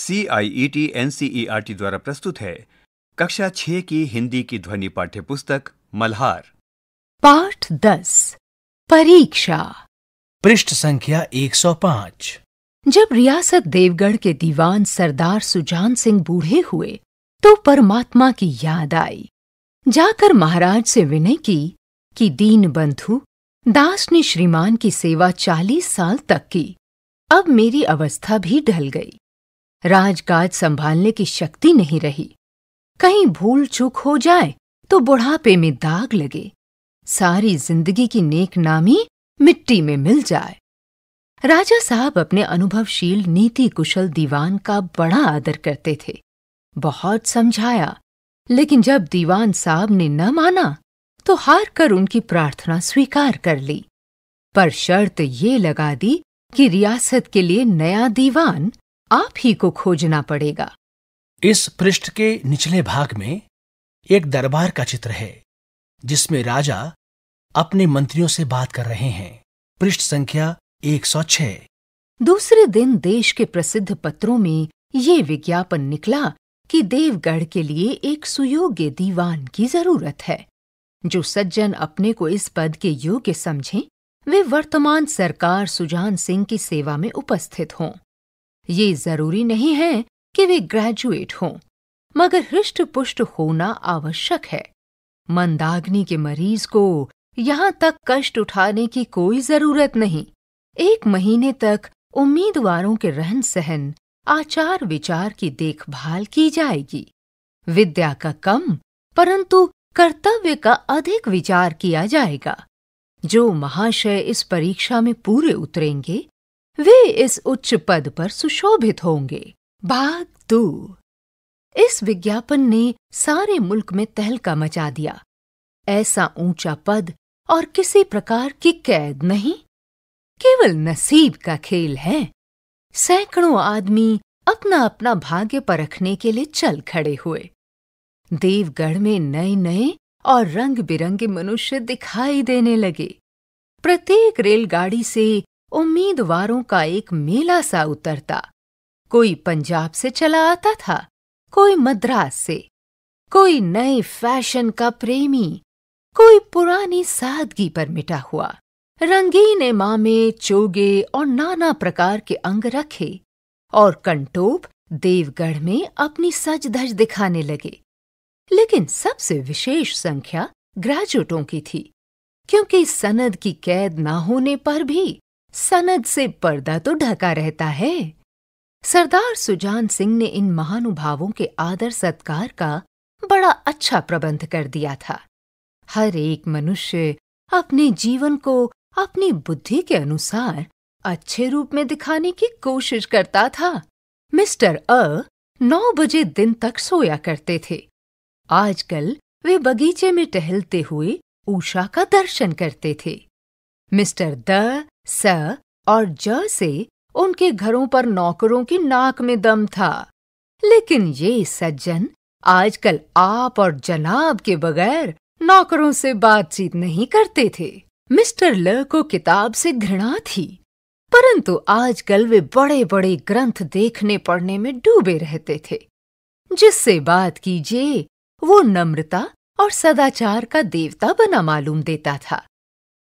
C I E T N C E R T द्वारा प्रस्तुत है कक्षा छह की हिंदी की ध्वनि पाठ्य पुस्तक मल्हार पाठ दस परीक्षा पृष्ठ संख्या एक सौ पाँच जब रियासत देवगढ़ के दीवान सरदार सुजान सिंह बूढ़े हुए तो परमात्मा की याद आई जाकर महाराज से विनय की कि दीन बंधु दास ने श्रीमान की सेवा चालीस साल तक की अब मेरी अवस्था भी ढल गई राजकाज संभालने की शक्ति नहीं रही कहीं भूल चूक हो जाए तो बुढ़ापे में दाग लगे सारी जिंदगी की नेक नामी मिट्टी में मिल जाए राजा साहब अपने अनुभवशील नीति कुशल दीवान का बड़ा आदर करते थे बहुत समझाया लेकिन जब दीवान साहब ने न माना तो हार कर उनकी प्रार्थना स्वीकार कर ली पर शर्त ये लगा दी कि रियासत के लिए नया दीवान आप ही को खोजना पड़ेगा इस पृष्ठ के निचले भाग में एक दरबार का चित्र है जिसमें राजा अपने मंत्रियों से बात कर रहे हैं पृष्ठ संख्या 106। दूसरे दिन देश के प्रसिद्ध पत्रों में ये विज्ञापन निकला कि देवगढ़ के लिए एक सुयोग्य दीवान की जरूरत है जो सज्जन अपने को इस पद के योग्य समझें वे वर्तमान सरकार सुजान सिंह की सेवा में उपस्थित हों ये जरूरी नहीं है कि वे ग्रेजुएट हों मगर हृष्ट पुष्ट होना आवश्यक है मंदाग्नि के मरीज को यहाँ तक कष्ट उठाने की कोई जरूरत नहीं एक महीने तक उम्मीदवारों के रहन सहन आचार विचार की देखभाल की जाएगी विद्या का कम परंतु कर्तव्य का अधिक विचार किया जाएगा जो महाशय इस परीक्षा में पूरे उतरेंगे वे इस उच्च पद पर सुशोभित होंगे भाग दो इस विज्ञापन ने सारे मुल्क में तहलका मचा दिया ऐसा ऊंचा पद और किसी प्रकार की कैद नहीं केवल नसीब का खेल है सैकड़ों आदमी अपना अपना भाग्य परखने के लिए चल खड़े हुए देवगढ़ में नए नए और रंग बिरंगे मनुष्य दिखाई देने लगे प्रत्येक रेलगाड़ी से उम्मीदवारों का एक मेला सा उतरता कोई पंजाब से चला आता था कोई मद्रास से कोई नए फैशन का प्रेमी कोई पुरानी सादगी पर मिटा हुआ रंगीन इमामे चोगे और नाना प्रकार के अंग रखे और कंटोप देवगढ़ में अपनी सज धज दिखाने लगे लेकिन सबसे विशेष संख्या ग्रेजुएटों की थी क्योंकि सनद की कैद ना होने पर भी सनद से पर्दा तो ढका रहता है सरदार सुजान सिंह ने इन महानुभावों के आदर सत्कार का बड़ा अच्छा प्रबंध कर दिया था हर एक मनुष्य अपने जीवन को अपनी बुद्धि के अनुसार अच्छे रूप में दिखाने की कोशिश करता था मिस्टर अ नौ बजे दिन तक सोया करते थे आजकल वे बगीचे में टहलते हुए उषा का दर्शन करते थे मिस्टर द स और ज से उनके घरों पर नौकरों की नाक में दम था लेकिन ये सज्जन आजकल आप और जनाब के बगैर नौकरों से बातचीत नहीं करते थे मिस्टर ल को किताब से घृणा थी परंतु आजकल वे बड़े बड़े ग्रंथ देखने पढ़ने में डूबे रहते थे जिससे बात कीजिए वो नम्रता और सदाचार का देवता बना मालूम देता था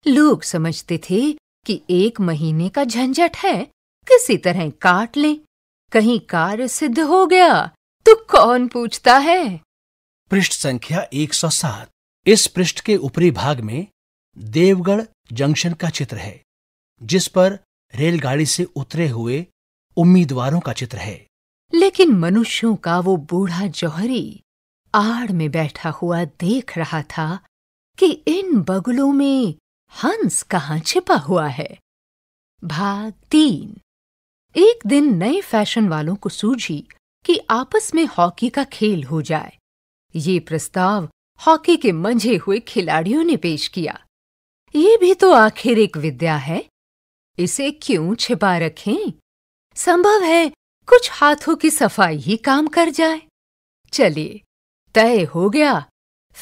लोग समझते थे कि एक महीने का झंझट है किसी तरह काट ले कहीं कार्य सिद्ध हो गया तो कौन पूछता है पृष्ठ संख्या 107 इस पृष्ठ के ऊपरी भाग में देवगढ़ जंक्शन का चित्र है जिस पर रेलगाड़ी से उतरे हुए उम्मीदवारों का चित्र है लेकिन मनुष्यों का वो बूढ़ा जौहरी आड़ में बैठा हुआ देख रहा था कि इन बगलों में हंस कहाँ छिपा हुआ है भाग तीन एक दिन नए फैशन वालों को सूझी कि आपस में हॉकी का खेल हो जाए ये प्रस्ताव हॉकी के मंझे हुए खिलाड़ियों ने पेश किया ये भी तो आखिर एक विद्या है इसे क्यों छिपा रखें संभव है कुछ हाथों की सफाई ही काम कर जाए चलिए तय हो गया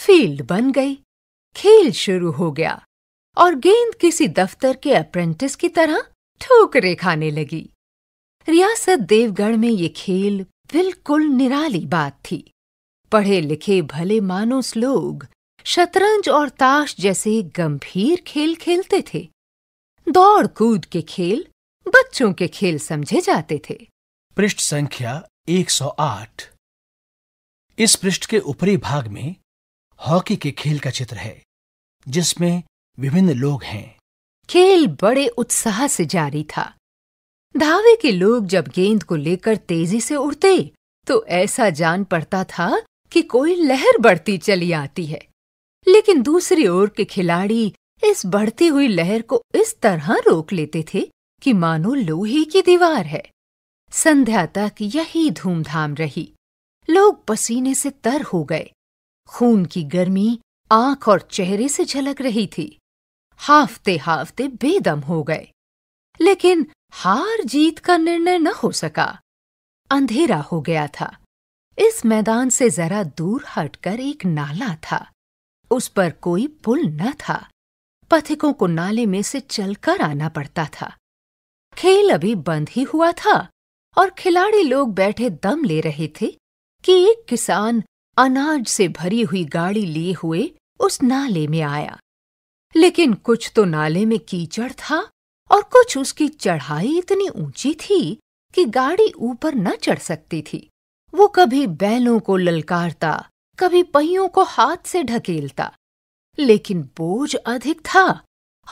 फील्ड बन गई खेल शुरू हो गया और गेंद किसी दफ्तर के अप्रेंटिस की तरह ठोकरे खाने लगी रियासत देवगढ़ में ये खेल बिल्कुल निराली बात थी पढ़े लिखे भले मानुस लोग शतरंज और ताश जैसे गंभीर खेल खेलते थे दौड़ कूद के खेल बच्चों के खेल समझे जाते थे पृष्ठ संख्या 108 इस पृष्ठ के ऊपरी भाग में हॉकी के खेल का चित्र है जिसमें विभिन्न लोग हैं खेल बड़े उत्साह से जारी था धावे के लोग जब गेंद को लेकर तेजी से उड़ते तो ऐसा जान पड़ता था कि कोई लहर बढ़ती चली आती है लेकिन दूसरी ओर के खिलाड़ी इस बढ़ती हुई लहर को इस तरह रोक लेते थे कि मानो लोहे की दीवार है संध्या तक यही धूमधाम रही लोग पसीने से तर हो गए खून की गर्मी आंख और चेहरे से झलक रही थी हाफते हाफते बेदम हो गए लेकिन हार जीत का निर्णय न हो सका अंधेरा हो गया था इस मैदान से जरा दूर हटकर एक नाला था उस पर कोई पुल न था पथिकों को नाले में से चलकर आना पड़ता था खेल अभी बंद ही हुआ था और खिलाड़ी लोग बैठे दम ले रहे थे कि एक किसान अनाज से भरी हुई गाड़ी लिए हुए उस नाले में आया लेकिन कुछ तो नाले में कीचड़ था और कुछ उसकी चढ़ाई इतनी ऊंची थी कि गाड़ी ऊपर न चढ़ सकती थी वो कभी बैलों को ललकारता कभी पहियों को हाथ से ढकेलता लेकिन बोझ अधिक था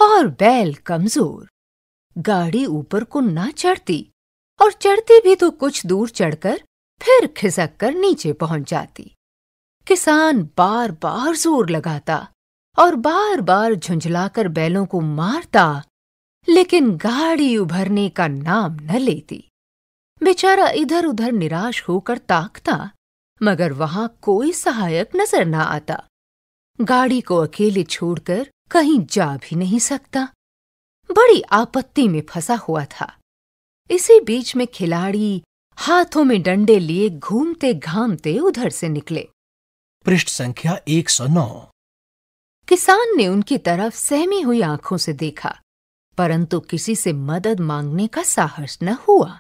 और बैल कमजोर गाड़ी ऊपर को न चढ़ती और चढ़ती भी तो कुछ दूर चढ़कर फिर खिसक कर नीचे पहुंच जाती किसान बार बार जोर लगाता और बार बार झुंझलाकर बैलों को मारता लेकिन गाड़ी उभरने का नाम न लेती बेचारा इधर उधर निराश होकर ताकता मगर वहां कोई सहायक नजर न आता गाड़ी को अकेले छोड़कर कहीं जा भी नहीं सकता बड़ी आपत्ति में फंसा हुआ था इसी बीच में खिलाड़ी हाथों में डंडे लिए घूमते घामते उधर से निकले पृष्ठ संख्या 109 किसान ने उनकी तरफ सहमी हुई आंखों से देखा परंतु किसी से मदद मांगने का साहस न हुआ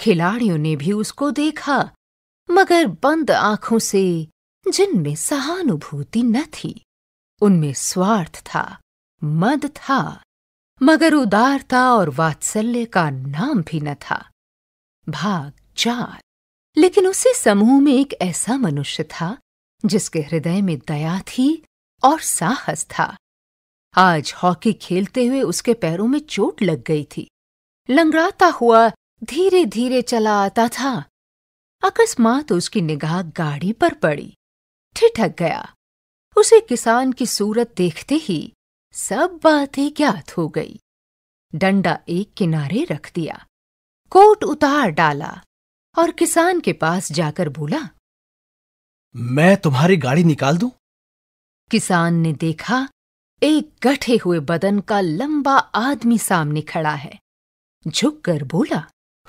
खिलाड़ियों ने भी उसको देखा मगर बंद आंखों से जिनमें सहानुभूति न थी उनमें स्वार्थ था मद था मगर उदारता और वात्सल्य का नाम भी न था भाग चार लेकिन उसी समूह में एक ऐसा मनुष्य था जिसके हृदय में दया थी और साहस था आज हॉकी खेलते हुए उसके पैरों में चोट लग गई थी लंगड़ाता हुआ धीरे धीरे चला आता था अकस्मात उसकी निगाह गाड़ी पर पड़ी ठिठक गया उसे किसान की सूरत देखते ही सब बातें ज्ञात हो गई डंडा एक किनारे रख दिया कोट उतार डाला और किसान के पास जाकर बोला मैं तुम्हारी गाड़ी निकाल दूं? किसान ने देखा एक गठे हुए बदन का लंबा आदमी सामने खड़ा है झुक कर बोला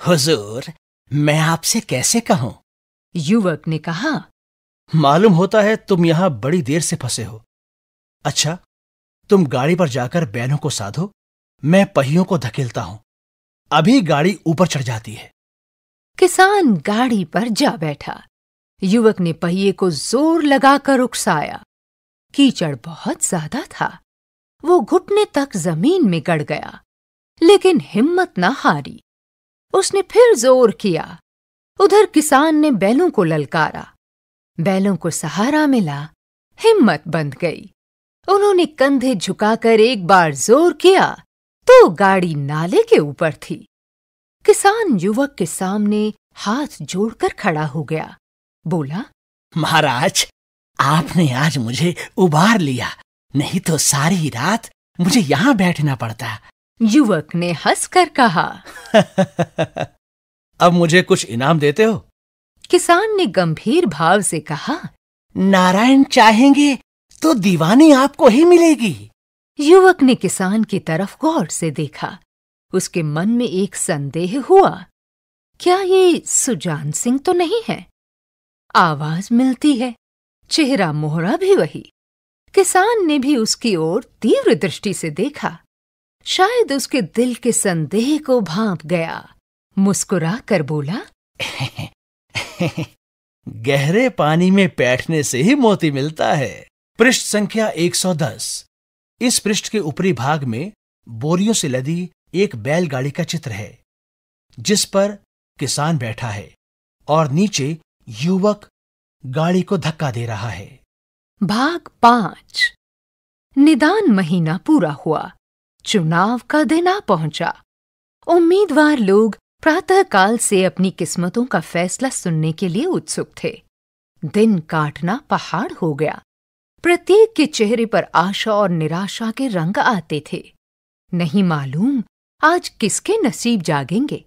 हुजूर, मैं आपसे कैसे कहूं युवक ने कहा मालूम होता है तुम यहां बड़ी देर से फंसे हो अच्छा तुम गाड़ी पर जाकर बैनों को साधो मैं पहियों को धकेलता हूं अभी गाड़ी ऊपर चढ़ जाती है किसान गाड़ी पर जा बैठा युवक ने पहिए को जोर लगाकर उकसाया कीचड़ बहुत ज्यादा था वो घुटने तक जमीन में गड़ गया लेकिन हिम्मत न हारी उसने फिर जोर किया उधर किसान ने बैलों को ललकारा बैलों को सहारा मिला हिम्मत बंध गई उन्होंने कंधे झुकाकर एक बार जोर किया तो गाड़ी नाले के ऊपर थी किसान युवक के सामने हाथ जोड़कर खड़ा हो गया बोला महाराज आपने आज मुझे उबार लिया नहीं तो सारी रात मुझे यहाँ बैठना पड़ता युवक ने हंसकर कहा अब मुझे कुछ इनाम देते हो किसान ने गंभीर भाव से कहा नारायण चाहेंगे तो दीवानी आपको ही मिलेगी युवक ने किसान की तरफ गौर से देखा उसके मन में एक संदेह हुआ क्या ये सुजान सिंह तो नहीं है आवाज मिलती है चेहरा मोहरा भी वही किसान ने भी उसकी ओर तीव्र दृष्टि से देखा शायद उसके दिल के संदेह को भांप गया मुस्कुरा कर बोला गहरे पानी में बैठने से ही मोती मिलता है पृष्ठ संख्या 110 इस पृष्ठ के ऊपरी भाग में बोरियों से लदी एक बैलगाड़ी का चित्र है जिस पर किसान बैठा है और नीचे युवक गाड़ी को धक्का दे रहा है भाग पांच निदान महीना पूरा हुआ चुनाव का दिन आ पहुंचा उम्मीदवार लोग प्रातःकाल से अपनी किस्मतों का फैसला सुनने के लिए उत्सुक थे दिन काटना पहाड़ हो गया प्रत्येक के चेहरे पर आशा और निराशा के रंग आते थे नहीं मालूम आज किसके नसीब जागेंगे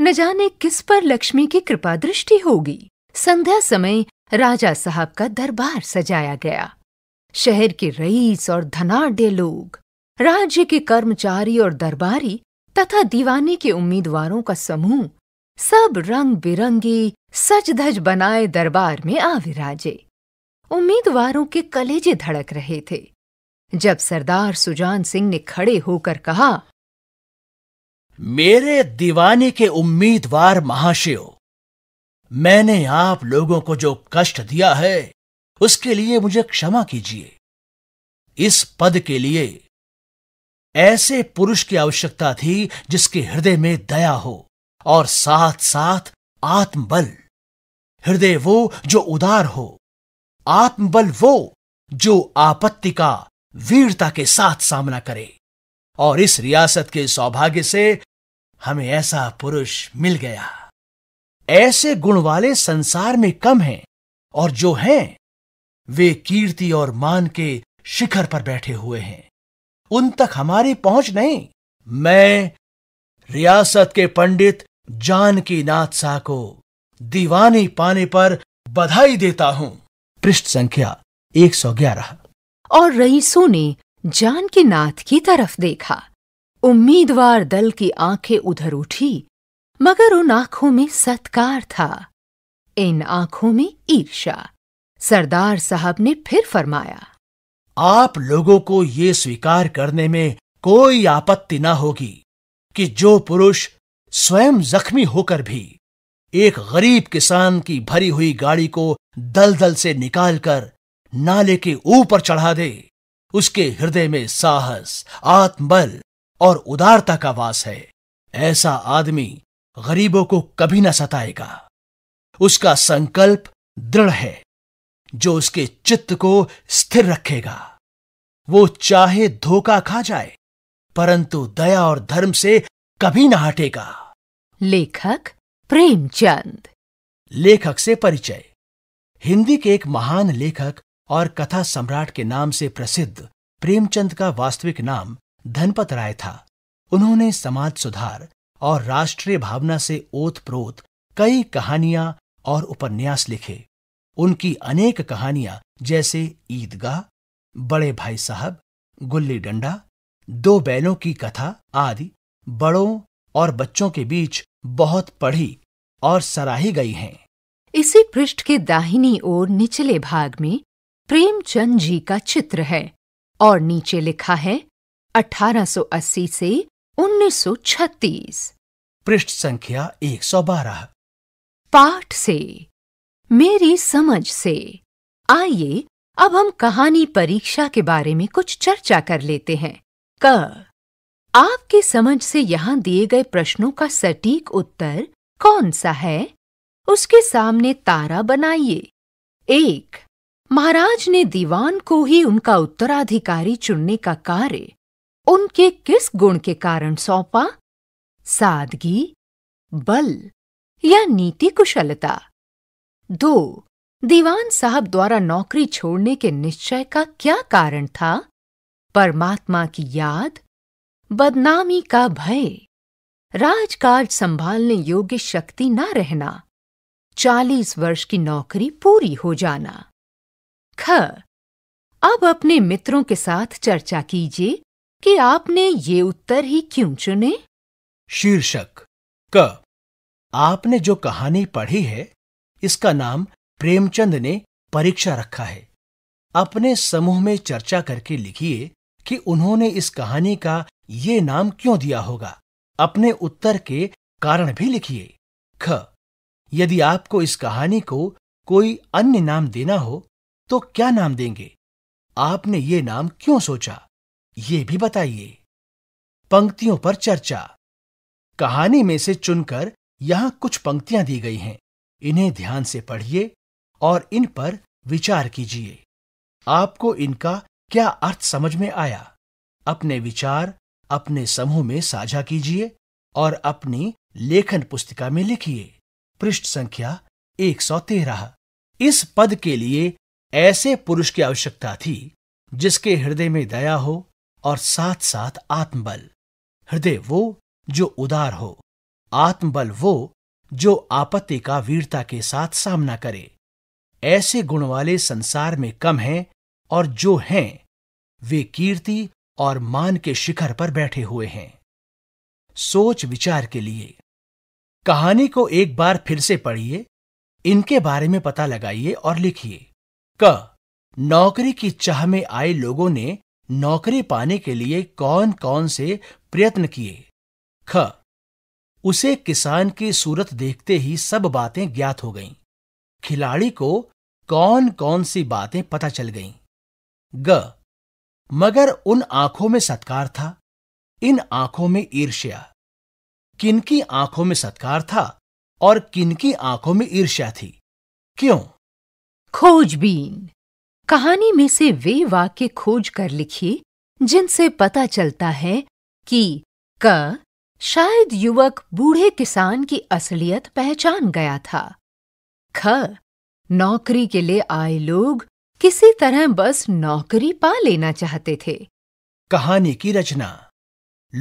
न जाने किस पर लक्ष्मी की कृपा दृष्टि होगी संध्या समय राजा साहब का दरबार सजाया गया शहर के रईस और धनाढ़ लोग राज्य के कर्मचारी और दरबारी तथा दीवाने के उम्मीदवारों का समूह सब रंग बिरंगे सच धज बनाए दरबार में आ विराजे उम्मीदवारों के कलेजे धड़क रहे थे जब सरदार सुजान सिंह ने खड़े होकर कहा मेरे दीवाने के उम्मीदवार महाशयों मैंने आप लोगों को जो कष्ट दिया है उसके लिए मुझे क्षमा कीजिए इस पद के लिए ऐसे पुरुष की आवश्यकता थी जिसके हृदय में दया हो और साथ साथ आत्मबल हृदय वो जो उदार हो आत्मबल वो जो आपत्ति का वीरता के साथ सामना करे और इस रियासत के सौभाग्य से हमें ऐसा पुरुष मिल गया ऐसे गुण वाले संसार में कम हैं और जो हैं वे कीर्ति और मान के शिखर पर बैठे हुए हैं उन तक हमारी पहुंच नहीं मैं रियासत के पंडित जानकी नाथ शाह को दीवानी पाने पर बधाई देता हूं पृष्ठ संख्या 111 और रईसों ने जानकी नाथ की तरफ देखा उम्मीदवार दल की आंखें उधर उठी मगर उन आंखों में सत्कार था इन आंखों में ईर्षा सरदार साहब ने फिर फरमाया आप लोगों को ये स्वीकार करने में कोई आपत्ति ना होगी कि जो पुरुष स्वयं जख्मी होकर भी एक गरीब किसान की भरी हुई गाड़ी को दलदल से निकालकर नाले के ऊपर चढ़ा दे उसके हृदय में साहस आत्मबल और उदारता का वास है ऐसा आदमी गरीबों को कभी न सताएगा उसका संकल्प दृढ़ है जो उसके चित्त को स्थिर रखेगा वो चाहे धोखा खा जाए परंतु दया और धर्म से कभी न हटेगा लेखक प्रेमचंद लेखक से परिचय हिंदी के एक महान लेखक और कथा सम्राट के नाम से प्रसिद्ध प्रेमचंद का वास्तविक नाम धनपत राय था उन्होंने समाज सुधार और राष्ट्रीय भावना से ओत प्रोत कई कहानियां और उपन्यास लिखे उनकी अनेक कहानियां जैसे ईदगाह बड़े भाई साहब गुल्ली डंडा दो बैलों की कथा आदि बड़ों और बच्चों के बीच बहुत पढ़ी और सराही गई हैं इसी पृष्ठ के दाहिनी ओर निचले भाग में प्रेमचंद जी का चित्र है और नीचे लिखा है 1880 से 1936 पृष्ठ संख्या 112 पाठ से मेरी समझ से आइए अब हम कहानी परीक्षा के बारे में कुछ चर्चा कर लेते हैं क आपकी समझ से यहाँ दिए गए प्रश्नों का सटीक उत्तर कौन सा है उसके सामने तारा बनाइए एक महाराज ने दीवान को ही उनका उत्तराधिकारी चुनने का कार्य उनके किस गुण के कारण सौंपा सादगी बल या नीति कुशलता दो दीवान साहब द्वारा नौकरी छोड़ने के निश्चय का क्या कारण था परमात्मा की याद बदनामी का भय राजकाज संभालने योग्य शक्ति ना रहना चालीस वर्ष की नौकरी पूरी हो जाना ख अब अपने मित्रों के साथ चर्चा कीजिए कि आपने ये उत्तर ही क्यों चुने शीर्षक क आपने जो कहानी पढ़ी है इसका नाम प्रेमचंद ने परीक्षा रखा है अपने समूह में चर्चा करके लिखिए कि उन्होंने इस कहानी का ये नाम क्यों दिया होगा अपने उत्तर के कारण भी लिखिए ख यदि आपको इस कहानी को कोई अन्य नाम देना हो तो क्या नाम देंगे आपने ये नाम क्यों सोचा ये भी बताइए पंक्तियों पर चर्चा कहानी में से चुनकर यहां कुछ पंक्तियां दी गई हैं इन्हें ध्यान से पढ़िए और इन पर विचार कीजिए आपको इनका क्या अर्थ समझ में आया अपने विचार अपने समूह में साझा कीजिए और अपनी लेखन पुस्तिका में लिखिए पृष्ठ संख्या 113 इस पद के लिए ऐसे पुरुष की आवश्यकता थी जिसके हृदय में दया हो और साथ साथ आत्मबल हृदय वो जो उदार हो आत्मबल वो जो आपत्ति का वीरता के साथ सामना करे ऐसे गुण वाले संसार में कम हैं और जो हैं वे कीर्ति और मान के शिखर पर बैठे हुए हैं सोच विचार के लिए कहानी को एक बार फिर से पढ़िए इनके बारे में पता लगाइए और लिखिए क नौकरी की चाह में आए लोगों ने नौकरी पाने के लिए कौन कौन से प्रयत्न किए ख उसे किसान की सूरत देखते ही सब बातें ज्ञात हो गईं। खिलाड़ी को कौन कौन सी बातें पता चल गईं। ग मगर उन आंखों में सत्कार था इन आंखों में ईर्ष्या किनकी आंखों में सत्कार था और किनकी आंखों में ईर्ष्या थी क्यों खोजबीन कहानी में से वे वाक्य खोज कर लिखिए जिनसे पता चलता है कि क शायद युवक बूढ़े किसान की असलियत पहचान गया था ख नौकरी के लिए आए लोग किसी तरह बस नौकरी पा लेना चाहते थे कहानी की रचना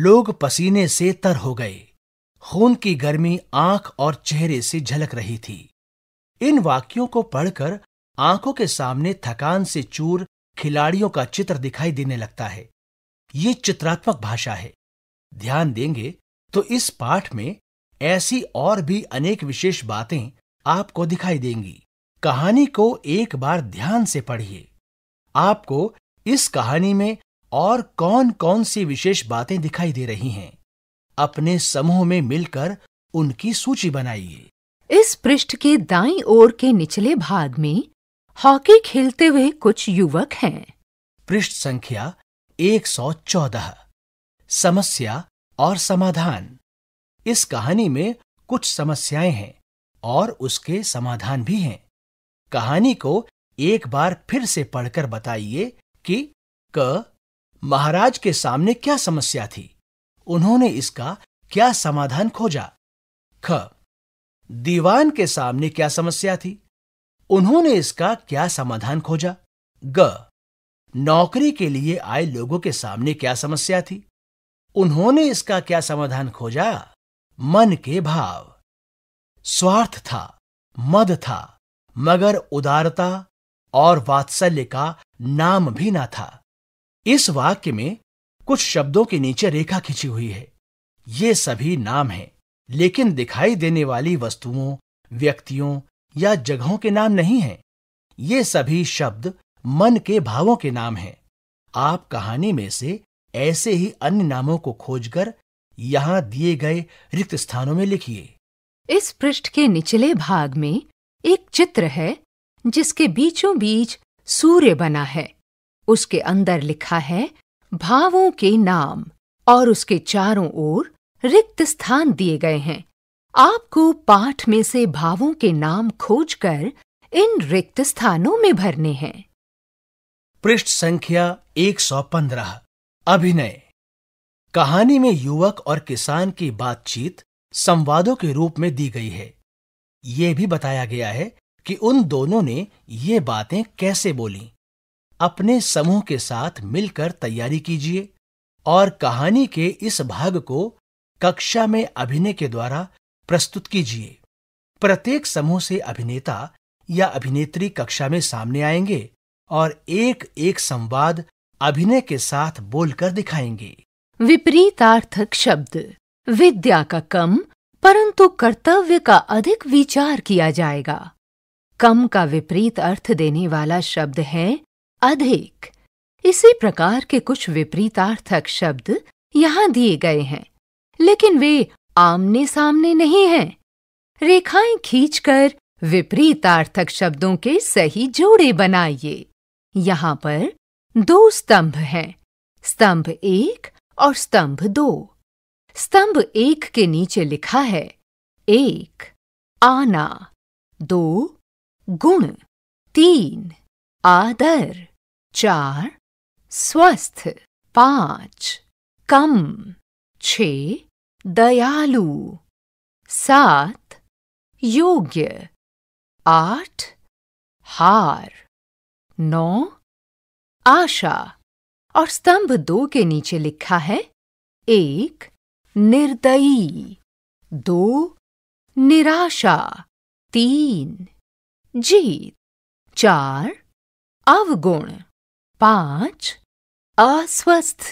लोग पसीने से तर हो गए खून की गर्मी आंख और चेहरे से झलक रही थी इन वाक्यों को पढ़कर आंखों के सामने थकान से चूर खिलाड़ियों का चित्र दिखाई देने लगता है ये चित्रात्मक भाषा है ध्यान देंगे तो इस पाठ में ऐसी और भी अनेक विशेष बातें आपको दिखाई देंगी कहानी को एक बार ध्यान से पढ़िए आपको इस कहानी में और कौन कौन सी विशेष बातें दिखाई दे रही हैं अपने समूह में मिलकर उनकी सूची बनाइए इस पृष्ठ के दाईं ओर के निचले भाग में हॉकी खेलते हुए कुछ युवक हैं पृष्ठ संख्या 114 समस्या और समाधान इस कहानी में कुछ समस्याएं हैं और उसके समाधान भी हैं कहानी को एक बार फिर से पढ़कर बताइए कि क महाराज के सामने क्या समस्या थी उन्होंने इसका क्या समाधान खोजा ख दीवान के सामने क्या समस्या थी उन्होंने इसका क्या समाधान खोजा ग नौकरी के लिए आए लोगों के सामने क्या समस्या थी उन्होंने इसका क्या समाधान खोजा मन के भाव स्वार्थ था मद था मगर उदारता और वात्सल्य का नाम भी ना था इस वाक्य में कुछ शब्दों के नीचे रेखा खिंची हुई है ये सभी नाम हैं लेकिन दिखाई देने वाली वस्तुओं व्यक्तियों या जगहों के नाम नहीं हैं ये सभी शब्द मन के भावों के नाम हैं आप कहानी में से ऐसे ही अन्य नामों को खोजकर यहाँ दिए गए रिक्त स्थानों में लिखिए इस पृष्ठ के निचले भाग में एक चित्र है जिसके बीचों बीच सूर्य बना है उसके अंदर लिखा है भावों के नाम और उसके चारों ओर रिक्त स्थान दिए गए हैं आपको पाठ में से भावों के नाम खोजकर इन रिक्त स्थानों में भरने हैं पृष्ठ संख्या 115 अभिनय कहानी में युवक और किसान की बातचीत संवादों के रूप में दी गई है ये भी बताया गया है कि उन दोनों ने ये बातें कैसे बोली अपने समूह के साथ मिलकर तैयारी कीजिए और कहानी के इस भाग को कक्षा में अभिनय के द्वारा प्रस्तुत कीजिए प्रत्येक समूह से अभिनेता या अभिनेत्री कक्षा में सामने आएंगे और एक एक संवाद अभिनय के साथ बोलकर दिखाएंगे विपरीतार्थक शब्द विद्या का कम परंतु कर्तव्य का अधिक विचार किया जाएगा कम का विपरीत अर्थ देने वाला शब्द है अधिक इसी प्रकार के कुछ विपरीतार्थक शब्द यहाँ दिए गए हैं लेकिन वे आमने सामने नहीं हैं। रेखाएं खींचकर विपरीतार्थक शब्दों के सही जोड़े बनाइए यहाँ पर दो स्तंभ हैं स्तंभ एक और स्तंभ दो स्तंभ एक के नीचे लिखा है एक आना दो गुण तीन आदर चार स्वस्थ पांच कम छ दयालु सात योग्य आठ हार नौ आशा और स्तंभ दो के नीचे लिखा है एक निर्दयी दो निराशा तीन जीत चार अवगुण पांच अस्वस्थ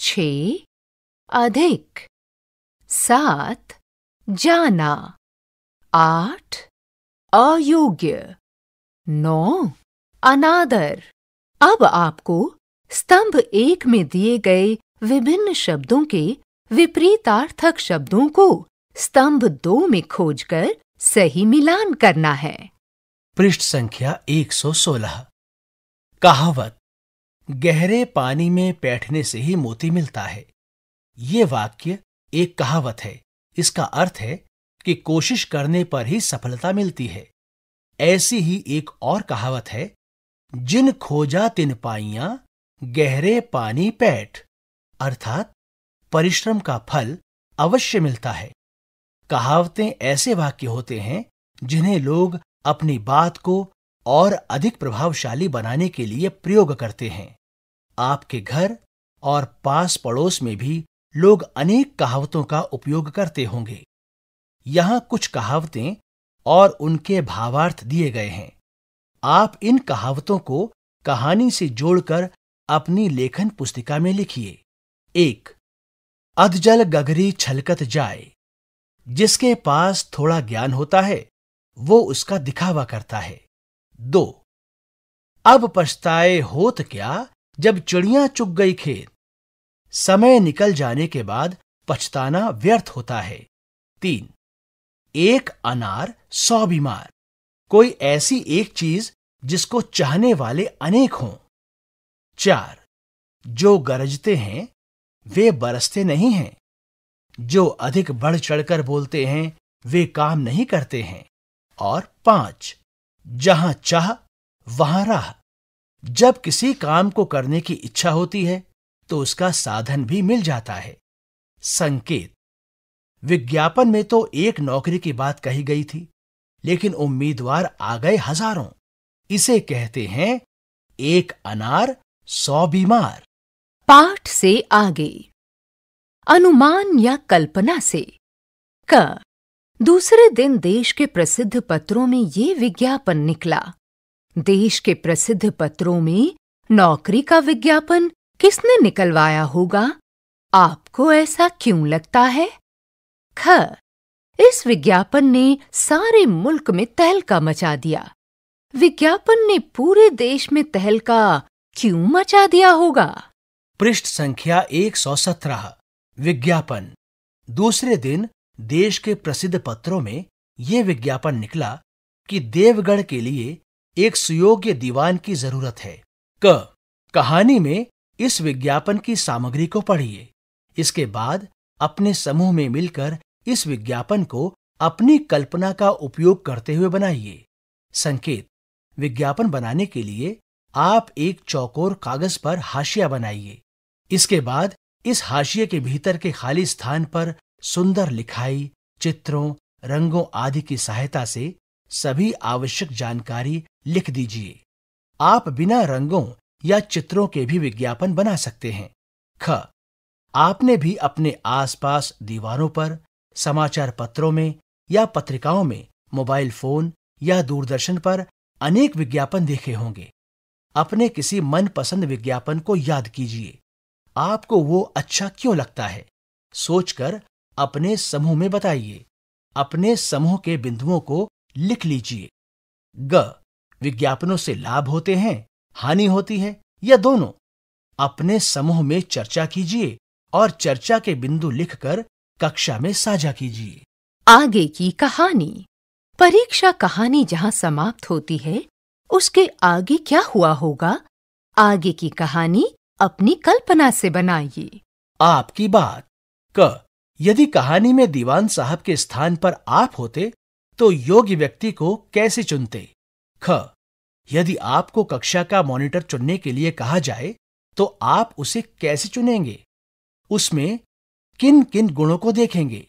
छ अधिक सात जाना आठ अयोग्य नौ अनादर अब आपको स्तंभ एक में दिए गए विभिन्न शब्दों के विपरीतार्थक शब्दों को स्तंभ दो में खोजकर सही मिलान करना है पृष्ठ संख्या 116 कहावत गहरे पानी में बैठने से ही मोती मिलता है ये वाक्य एक कहावत है इसका अर्थ है कि कोशिश करने पर ही सफलता मिलती है ऐसी ही एक और कहावत है जिन खोजा तिन पाइया गहरे पानी पैठ अर्थात परिश्रम का फल अवश्य मिलता है कहावतें ऐसे वाक्य होते हैं जिन्हें लोग अपनी बात को और अधिक प्रभावशाली बनाने के लिए प्रयोग करते हैं आपके घर और पास पड़ोस में भी लोग अनेक कहावतों का उपयोग करते होंगे यहां कुछ कहावतें और उनके भावार्थ दिए गए हैं आप इन कहावतों को कहानी से जोड़कर अपनी लेखन पुस्तिका में लिखिए एक अधजल गगरी छलकत जाए जिसके पास थोड़ा ज्ञान होता है वो उसका दिखावा करता है दो अब पछताए होत क्या जब चिड़िया चुग गई खेत समय निकल जाने के बाद पछताना व्यर्थ होता है तीन एक अनार सौ बीमार कोई ऐसी एक चीज जिसको चाहने वाले अनेक हों चार जो गरजते हैं वे बरसते नहीं हैं जो अधिक बढ़ चढ़कर बोलते हैं वे काम नहीं करते हैं और पांच जहां चाह वहां राह जब किसी काम को करने की इच्छा होती है तो उसका साधन भी मिल जाता है संकेत विज्ञापन में तो एक नौकरी की बात कही गई थी लेकिन उम्मीदवार आ गए हजारों इसे कहते हैं एक अनार सौ बीमार पाठ से आगे अनुमान या कल्पना से क दूसरे दिन देश के प्रसिद्ध पत्रों में ये विज्ञापन निकला देश के प्रसिद्ध पत्रों में नौकरी का विज्ञापन किसने निकलवाया होगा आपको ऐसा क्यों लगता है ख इस विज्ञापन ने सारे मुल्क में तहलका मचा दिया विज्ञापन ने पूरे देश में तहलका क्यों मचा दिया होगा पृष्ठ संख्या 117 विज्ञापन दूसरे दिन देश के प्रसिद्ध पत्रों में ये विज्ञापन निकला कि देवगढ़ के लिए एक सुयोग्य दीवान की जरूरत है क कहानी में इस विज्ञापन की सामग्री को पढ़िए इसके बाद अपने समूह में मिलकर इस विज्ञापन को अपनी कल्पना का उपयोग करते हुए बनाइए संकेत विज्ञापन बनाने के लिए आप एक चौकोर कागज पर हाशिया बनाइए इसके बाद इस हाशिए के भीतर के खाली स्थान पर सुंदर लिखाई चित्रों रंगों आदि की सहायता से सभी आवश्यक जानकारी लिख दीजिए आप बिना रंगों या चित्रों के भी विज्ञापन बना सकते हैं ख आपने भी अपने आसपास दीवारों पर समाचार पत्रों में या पत्रिकाओं में मोबाइल फोन या दूरदर्शन पर अनेक विज्ञापन देखे होंगे अपने किसी मनपसंद विज्ञापन को याद कीजिए आपको वो अच्छा क्यों लगता है सोचकर अपने समूह में बताइए अपने समूह के बिंदुओं को लिख लीजिए ग विज्ञापनों से लाभ होते हैं हानि होती है या दोनों अपने समूह में चर्चा कीजिए और चर्चा के बिंदु लिखकर कक्षा में साझा कीजिए आगे की कहानी परीक्षा कहानी जहाँ समाप्त होती है उसके आगे क्या हुआ होगा आगे की कहानी अपनी कल्पना से बनाइए आपकी बात क यदि कहानी में दीवान साहब के स्थान पर आप होते तो योग्य व्यक्ति को कैसे चुनते ख यदि आपको कक्षा का मॉनिटर चुनने के लिए कहा जाए तो आप उसे कैसे चुनेंगे उसमें किन किन गुणों को देखेंगे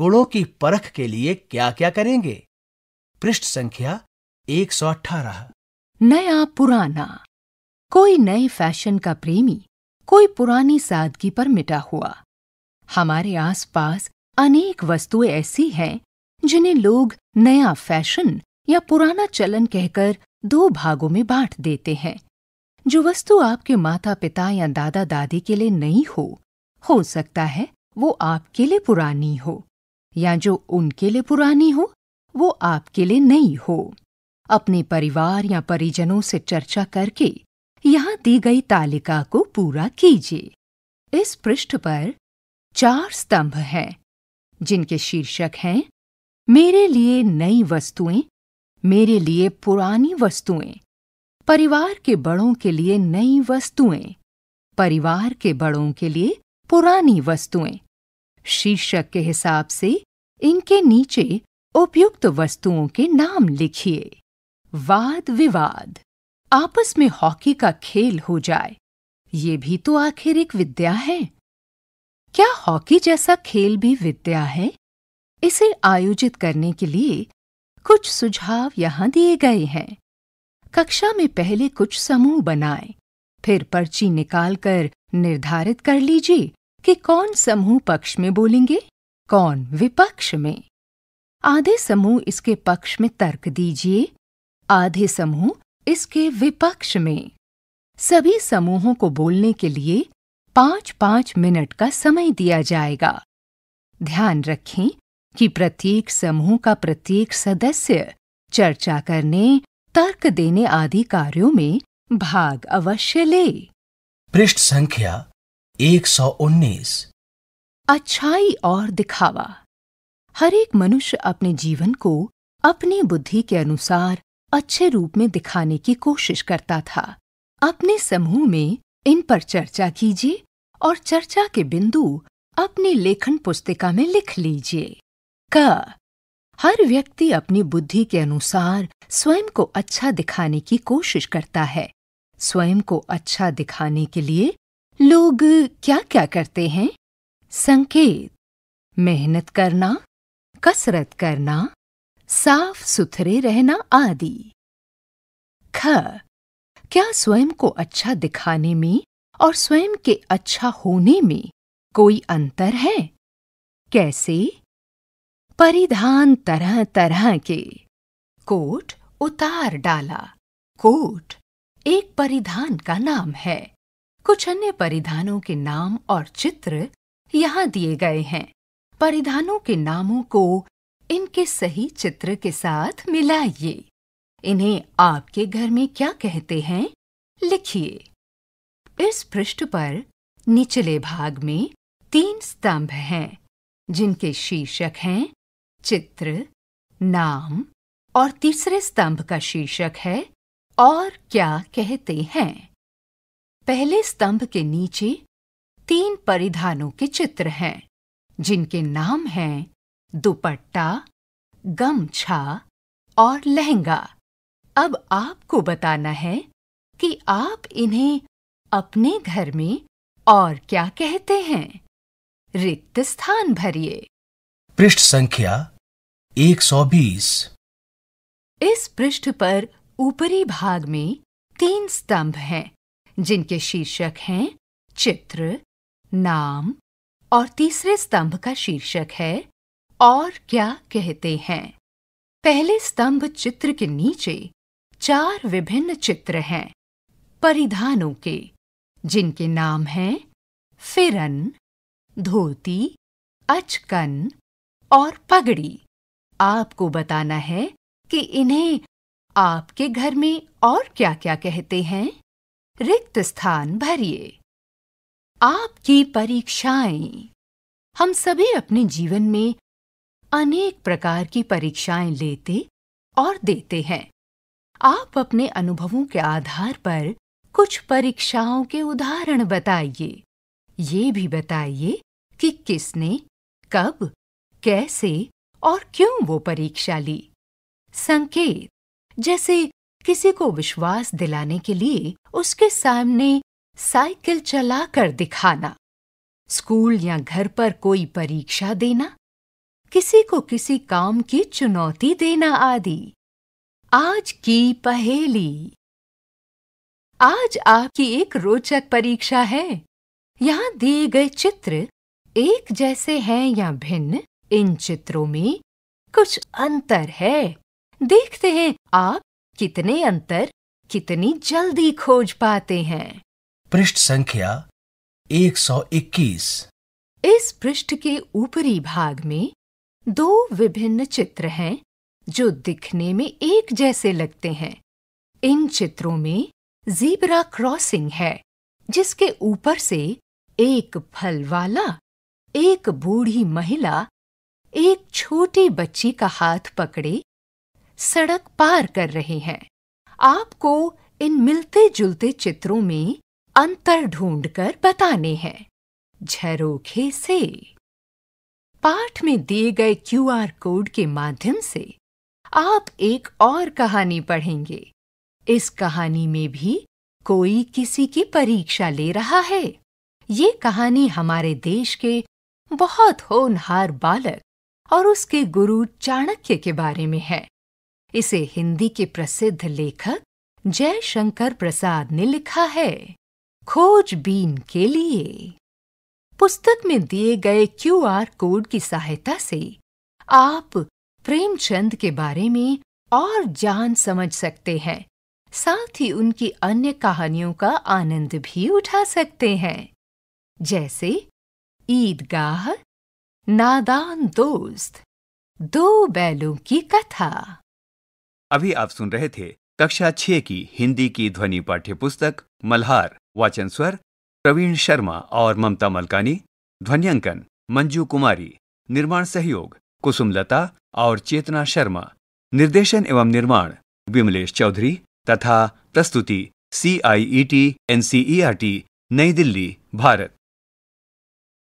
गुणों की परख के लिए क्या क्या करेंगे पृष्ठ संख्या 118 नया पुराना कोई नए फैशन का प्रेमी कोई पुरानी सादगी पर मिटा हुआ हमारे आसपास अनेक वस्तुएं ऐसी हैं जिन्हें लोग नया फैशन या पुराना चलन कहकर दो भागों में बांट देते हैं जो वस्तु आपके माता पिता या दादा दादी के लिए नई हो हो सकता है वो आपके लिए पुरानी हो या जो उनके लिए पुरानी हो वो आपके लिए नई हो अपने परिवार या परिजनों से चर्चा करके यहाँ दी गई तालिका को पूरा कीजिए इस पृष्ठ पर चार स्तंभ हैं जिनके शीर्षक हैं मेरे लिए नई वस्तुएं मेरे लिए पुरानी वस्तुएं परिवार के बड़ों के लिए नई वस्तुएं परिवार के बड़ों के लिए पुरानी वस्तुएं शीर्षक के हिसाब से इनके नीचे उपयुक्त वस्तुओं के नाम लिखिए वाद विवाद आपस में हॉकी का खेल हो जाए ये भी तो आखिर एक विद्या है क्या हॉकी जैसा खेल भी विद्या है इसे आयोजित करने के लिए कुछ सुझाव यहाँ दिए गए हैं कक्षा में पहले कुछ समूह बनाएं, फिर पर्ची निकालकर निर्धारित कर लीजिए कि कौन समूह पक्ष में बोलेंगे कौन विपक्ष में आधे समूह इसके पक्ष में तर्क दीजिए आधे समूह इसके विपक्ष में सभी समूहों को बोलने के लिए पाँच पाँच मिनट का समय दिया जाएगा ध्यान रखें कि प्रत्येक समूह का प्रत्येक सदस्य चर्चा करने तर्क देने आदि कार्यों में भाग अवश्य ले पृष्ठ संख्या 119 अच्छाई और दिखावा हर एक मनुष्य अपने जीवन को अपनी बुद्धि के अनुसार अच्छे रूप में दिखाने की कोशिश करता था अपने समूह में इन पर चर्चा कीजिए और चर्चा के बिंदु अपनी लेखन पुस्तिका में लिख लीजिए क हर व्यक्ति अपनी बुद्धि के अनुसार स्वयं को अच्छा दिखाने की कोशिश करता है स्वयं को अच्छा दिखाने के लिए लोग क्या-क्या करते हैं संकेत मेहनत करना कसरत करना साफ सुथरे रहना आदि ख क्या स्वयं को अच्छा दिखाने में और स्वयं के अच्छा होने में कोई अंतर है कैसे परिधान तरह तरह के कोट उतार डाला कोट एक परिधान का नाम है कुछ अन्य परिधानों के नाम और चित्र यहाँ दिए गए हैं परिधानों के नामों को इनके सही चित्र के साथ मिलाइए इन्हें आपके घर में क्या कहते हैं लिखिए इस पृष्ठ पर निचले भाग में तीन स्तंभ हैं जिनके शीर्षक हैं चित्र नाम और तीसरे स्तंभ का शीर्षक है और क्या कहते हैं पहले स्तंभ के नीचे तीन परिधानों के चित्र हैं जिनके नाम हैं दुपट्टा गमछा और लहंगा अब आपको बताना है कि आप इन्हें अपने घर में और क्या कहते हैं रिक्त स्थान भरिए पृष्ठ संख्या 120 इस पृष्ठ पर ऊपरी भाग में तीन स्तंभ हैं जिनके शीर्षक हैं चित्र नाम और तीसरे स्तंभ का शीर्षक है और क्या कहते हैं पहले स्तंभ चित्र के नीचे चार विभिन्न चित्र हैं परिधानों के जिनके नाम हैं फिरन धोती अचकन और पगड़ी आपको बताना है कि इन्हें आपके घर में और क्या-क्या कहते हैं रिक्त स्थान भरिए आपकी परीक्षाएं हम सभी अपने जीवन में अनेक प्रकार की परीक्षाएं लेते और देते हैं आप अपने अनुभवों के आधार पर कुछ परीक्षाओं के उदाहरण बताइए ये भी बताइए कि किसने कब कैसे और क्यों वो परीक्षा ली संकेत जैसे किसी को विश्वास दिलाने के लिए उसके सामने साइकिल चलाकर दिखाना स्कूल या घर पर कोई परीक्षा देना किसी को किसी काम की चुनौती देना आदि आज की पहेली आज आपकी एक रोचक परीक्षा है यहाँ दिए गए चित्र एक जैसे हैं या भिन्न इन चित्रों में कुछ अंतर है देखते हैं आप कितने अंतर कितनी जल्दी खोज पाते हैं पृष्ठ संख्या 121 इस पृष्ठ के ऊपरी भाग में दो विभिन्न चित्र हैं जो दिखने में एक जैसे लगते हैं इन चित्रों में जीबरा क्रॉसिंग है जिसके ऊपर से एक फल वाला एक बूढ़ी महिला एक छोटी बच्ची का हाथ पकड़े सड़क पार कर रहे हैं आपको इन मिलते जुलते चित्रों में अंतर ढूंढकर बताने हैं झरोखे से पाठ में दिए गए क्यूआर कोड के माध्यम से आप एक और कहानी पढ़ेंगे इस कहानी में भी कोई किसी की परीक्षा ले रहा है ये कहानी हमारे देश के बहुत होनहार बालक और उसके गुरु चाणक्य के बारे में है इसे हिंदी के प्रसिद्ध लेखक जय शंकर प्रसाद ने लिखा है खोजबीन के लिए पुस्तक में दिए गए क्यूआर कोड की सहायता से आप प्रेमचंद के बारे में और जान समझ सकते हैं साथ ही उनकी अन्य कहानियों का आनंद भी उठा सकते हैं जैसे ईदगाह नादान दोस्त दो बैलों की कथा अभी आप सुन रहे थे कक्षा छह की हिंदी की ध्वनि पाठ्य पुस्तक मल्हार वाचन स्वर प्रवीण शर्मा और ममता मलकानी ध्वनियांकन मंजू कुमारी निर्माण सहयोग कुसुम लता और चेतना शर्मा निर्देशन एवं निर्माण विमलेश चौधरी तथा प्रस्तुति C I E T N C E R T नई दिल्ली भारत